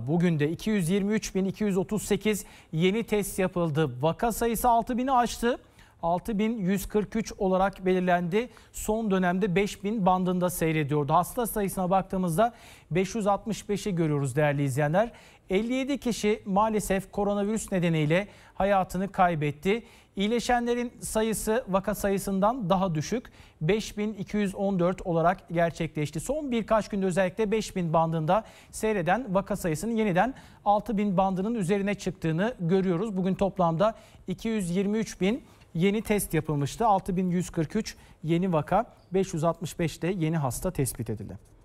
Bugün de 223.238 yeni test yapıldı. Vaka sayısı 6.000'i aştı. 6143 olarak belirlendi. Son dönemde 5000 bandında seyrediyordu. Hasta sayısına baktığımızda 565'i görüyoruz değerli izleyenler. 57 kişi maalesef koronavirüs nedeniyle hayatını kaybetti. İyileşenlerin sayısı vaka sayısından daha düşük 5214 olarak gerçekleşti. Son birkaç günde özellikle 5000 bandında seyreden vaka sayısının yeniden 6000 bandının üzerine çıktığını görüyoruz. Bugün toplamda 223 bin yeni test yapılmıştı. 6143 yeni vaka, 565 de yeni hasta tespit edildi.